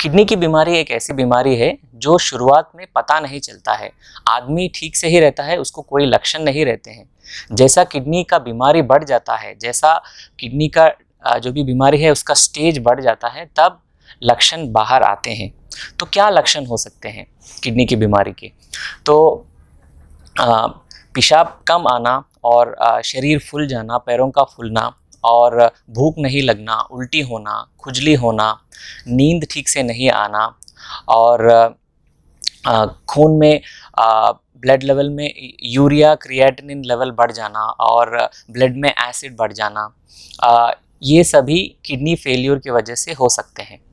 kidney की बीमारी एक ऐसी बीमारी है जो शुरुआत में पता नहीं चलता है आदमी ठीक से ही रहता है उसको कोई लक्षण नहीं रहते हैं जैसा किडनी का बीमारी बढ़ जाता है जैसा किडनी का जो भी बीमारी है उसका स्टेज बढ़ जाता है तब लक्षण बाहर आते हैं तो क्या लक्षण हो सकते हैं किडनी की बीमारी के तो पेशाब कम आना और शरीर फूल जाना पैरों का फूलना और भूख नहीं लगना उल्टी होना खुजली होना नींद ठीक से नहीं आना और खून में ब्लड लेवल में यूरिया क्रिएटिनिन लेवल बढ़ जाना और ब्लड में एसिड बढ़ जाना ये सभी किडनी फेल्यूर की वजह से हो सकते हैं